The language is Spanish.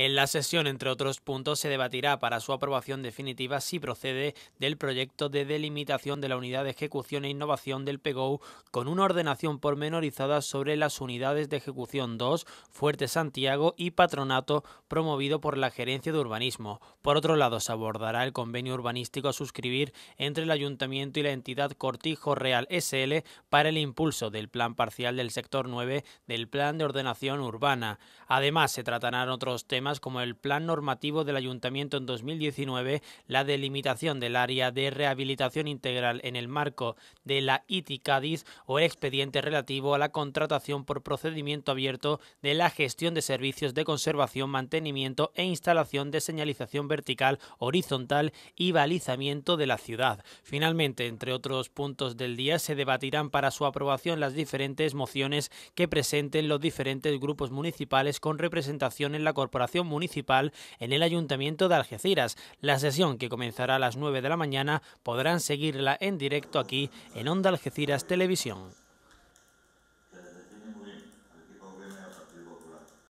En la sesión, entre otros puntos, se debatirá para su aprobación definitiva si procede del proyecto de delimitación de la unidad de ejecución e innovación del PEGOU con una ordenación pormenorizada sobre las unidades de ejecución 2, Fuerte Santiago y Patronato promovido por la Gerencia de Urbanismo. Por otro lado, se abordará el convenio urbanístico a suscribir entre el Ayuntamiento y la entidad Cortijo Real SL para el impulso del plan parcial del sector 9 del plan de ordenación urbana. Además, se tratarán otros temas como el Plan Normativo del Ayuntamiento en 2019, la delimitación del área de rehabilitación integral en el marco de la ITI Cádiz o expediente relativo a la contratación por procedimiento abierto de la gestión de servicios de conservación, mantenimiento e instalación de señalización vertical, horizontal y balizamiento de la ciudad. Finalmente, entre otros puntos del día, se debatirán para su aprobación las diferentes mociones que presenten los diferentes grupos municipales con representación en la corporación Municipal en el Ayuntamiento de Algeciras. La sesión, que comenzará a las 9 de la mañana, podrán seguirla en directo aquí en Onda Algeciras Televisión.